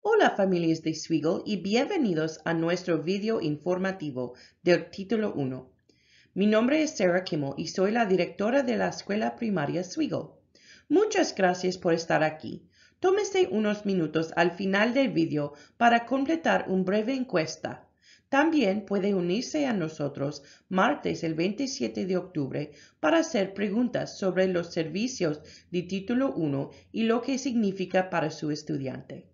Hola familias de Swiggle y bienvenidos a nuestro video informativo del título 1. Mi nombre es Sarah Kimmel y soy la directora de la escuela primaria Swiggle. Muchas gracias por estar aquí. Tómese unos minutos al final del video para completar una breve encuesta. También puede unirse a nosotros martes el 27 de octubre para hacer preguntas sobre los servicios de título 1 y lo que significa para su estudiante.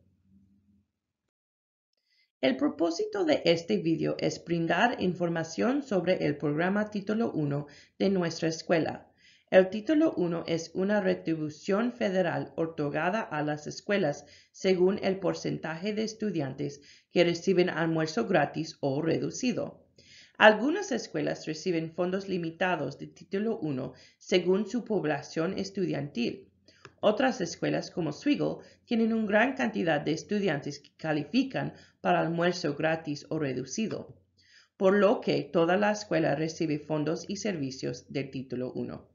El propósito de este video es brindar información sobre el programa Título 1 de nuestra escuela. El Título 1 es una retribución federal otorgada a las escuelas según el porcentaje de estudiantes que reciben almuerzo gratis o reducido. Algunas escuelas reciben fondos limitados de Título 1 según su población estudiantil. Otras escuelas como Swiggle tienen una gran cantidad de estudiantes que califican para almuerzo gratis o reducido, por lo que toda la escuela recibe fondos y servicios del título 1.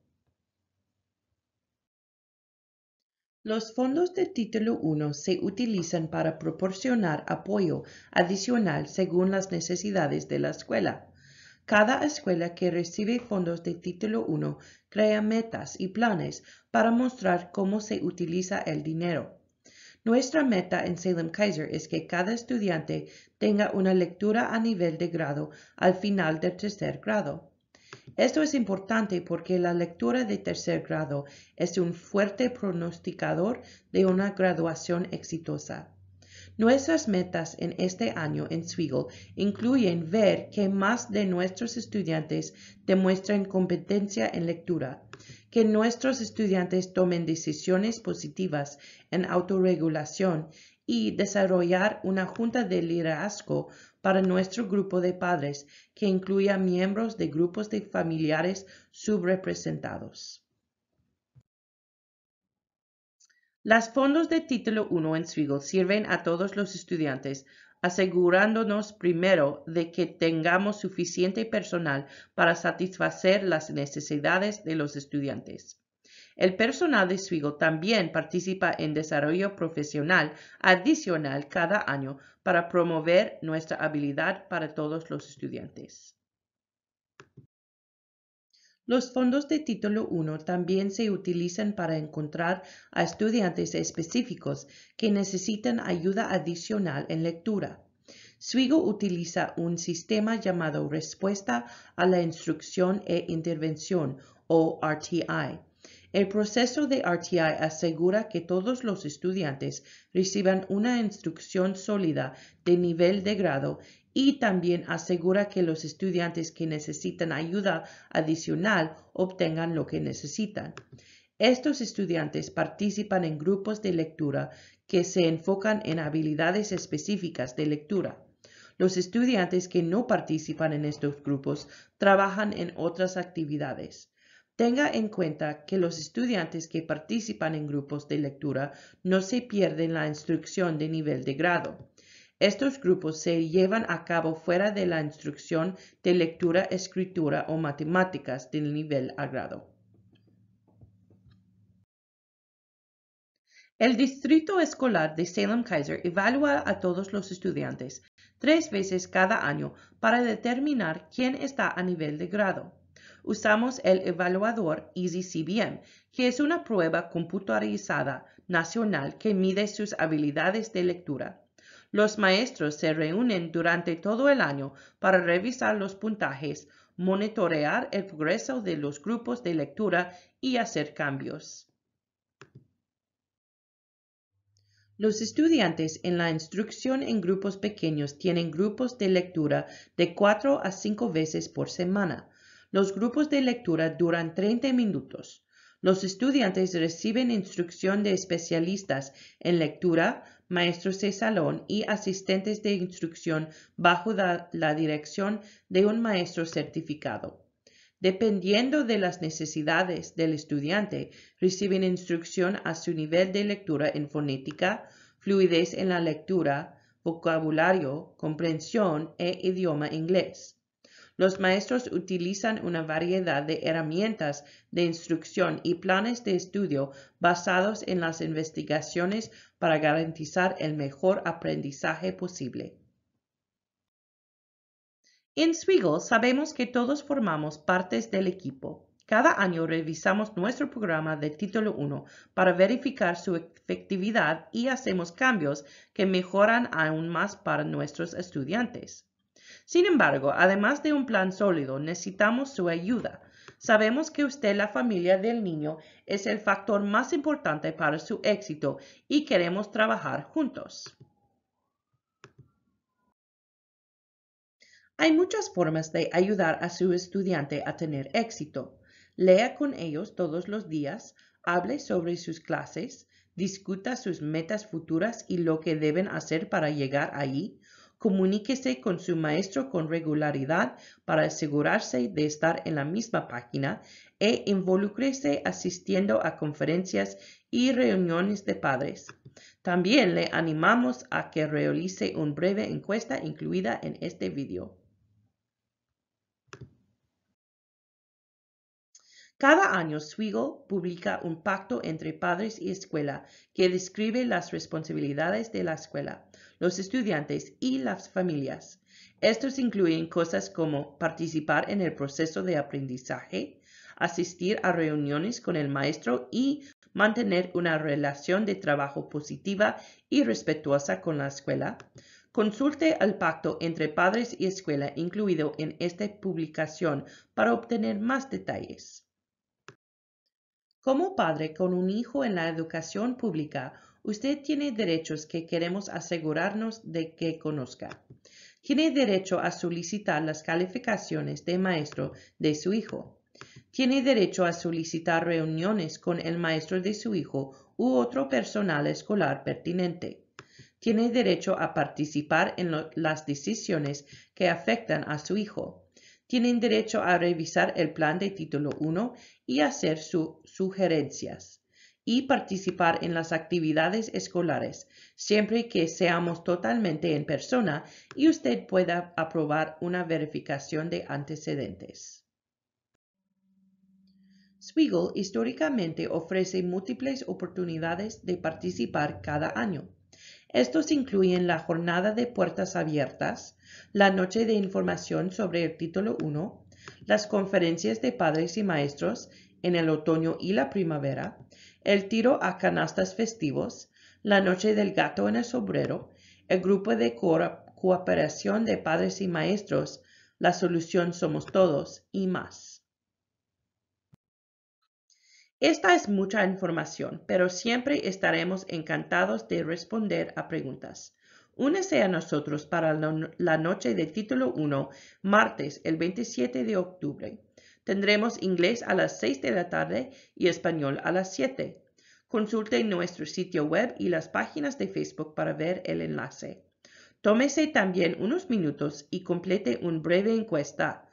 Los fondos del título 1 se utilizan para proporcionar apoyo adicional según las necesidades de la escuela cada escuela que recibe fondos de Título 1 crea metas y planes para mostrar cómo se utiliza el dinero. Nuestra meta en Salem Kaiser es que cada estudiante tenga una lectura a nivel de grado al final del tercer grado. Esto es importante porque la lectura de tercer grado es un fuerte pronosticador de una graduación exitosa. Nuestras metas en este año en Swiggle incluyen ver que más de nuestros estudiantes demuestren competencia en lectura, que nuestros estudiantes tomen decisiones positivas en autorregulación y desarrollar una junta de liderazgo para nuestro grupo de padres que incluya miembros de grupos de familiares subrepresentados. Las fondos de título 1 en SWIGO sirven a todos los estudiantes, asegurándonos primero de que tengamos suficiente personal para satisfacer las necesidades de los estudiantes. El personal de Swigo también participa en desarrollo profesional adicional cada año para promover nuestra habilidad para todos los estudiantes. Los fondos de título 1 también se utilizan para encontrar a estudiantes específicos que necesitan ayuda adicional en lectura. SWIGO utiliza un sistema llamado Respuesta a la Instrucción e Intervención, o RTI. El proceso de RTI asegura que todos los estudiantes reciban una instrucción sólida de nivel de grado y también asegura que los estudiantes que necesitan ayuda adicional obtengan lo que necesitan. Estos estudiantes participan en grupos de lectura que se enfocan en habilidades específicas de lectura. Los estudiantes que no participan en estos grupos trabajan en otras actividades. Tenga en cuenta que los estudiantes que participan en grupos de lectura no se pierden la instrucción de nivel de grado. Estos grupos se llevan a cabo fuera de la instrucción de lectura, escritura o matemáticas del nivel a grado. El Distrito Escolar de Salem Kaiser evalúa a todos los estudiantes tres veces cada año para determinar quién está a nivel de grado. Usamos el evaluador EasyCBM, que es una prueba computarizada nacional que mide sus habilidades de lectura, los maestros se reúnen durante todo el año para revisar los puntajes, monitorear el progreso de los grupos de lectura y hacer cambios. Los estudiantes en la instrucción en grupos pequeños tienen grupos de lectura de 4 a 5 veces por semana. Los grupos de lectura duran 30 minutos. Los estudiantes reciben instrucción de especialistas en lectura, maestros de salón y asistentes de instrucción bajo la, dirección de un maestro certificado. Dependiendo de las necesidades del estudiante, reciben instrucción a su nivel de lectura en fonética, fluidez en la lectura, vocabulario, comprensión e idioma inglés. Los maestros utilizan una variedad de herramientas de instrucción y planes de estudio basados en las investigaciones para garantizar el mejor aprendizaje posible. En Swiggle sabemos que todos formamos partes del equipo. Cada año revisamos nuestro programa de título 1 para verificar su efectividad y hacemos cambios que mejoran aún más para nuestros estudiantes. Sin embargo, además de un plan sólido, necesitamos su ayuda. Sabemos que usted, la familia del niño, es el factor más importante para su éxito y queremos trabajar juntos. Hay muchas formas de ayudar a su estudiante a tener éxito. Lea con ellos todos los días, hable sobre sus clases, discuta sus metas futuras y lo que deben hacer para llegar allí, comuníquese con su maestro con regularidad para asegurarse de estar en la misma página e involúcrese asistiendo a conferencias y reuniones de padres. También le animamos a que realice una breve encuesta incluida en este video. Cada año Swiggle publica un pacto entre padres y escuela que describe las responsabilidades de la escuela, los estudiantes y las familias. Estos incluyen cosas como participar en el proceso de aprendizaje, asistir a reuniones con el maestro y mantener una relación de trabajo positiva y respetuosa con la escuela. Consulte el pacto entre padres y escuela incluido en esta publicación para obtener más detalles. Como padre con un hijo en la educación pública, usted tiene derechos que queremos asegurarnos de que conozca. Tiene derecho a solicitar las calificaciones de maestro de su hijo. Tiene derecho a solicitar reuniones con el maestro de su hijo u otro personal escolar pertinente. Tiene derecho a participar en las decisiones que afectan a su hijo tienen derecho a revisar el plan de título 1 y hacer sus sugerencias y participar en las actividades escolares, siempre que seamos totalmente en persona y usted pueda aprobar una verificación de antecedentes. Swiggle históricamente ofrece múltiples oportunidades de participar cada año. Estos incluyen la jornada de puertas abiertas, la noche de información sobre el título 1, las conferencias de padres y maestros en el otoño y la primavera, el tiro a canastas festivos, la noche del gato en el sobrero, el grupo de cooperación de padres y maestros, la solución somos todos y más. Esta es mucha información, pero siempre estaremos encantados de responder a preguntas. Únese a nosotros para la noche de título 1, martes el 27 de octubre. Tendremos inglés a las 6 de la tarde y español a las 7. Consulte nuestro sitio web y las páginas de Facebook para ver el enlace. Tómese también unos minutos y complete una breve encuesta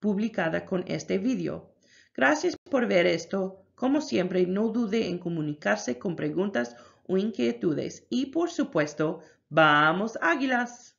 publicada con este video. Gracias por ver esto. Como siempre, no dude en comunicarse con preguntas o inquietudes. Y por supuesto, vamos, águilas.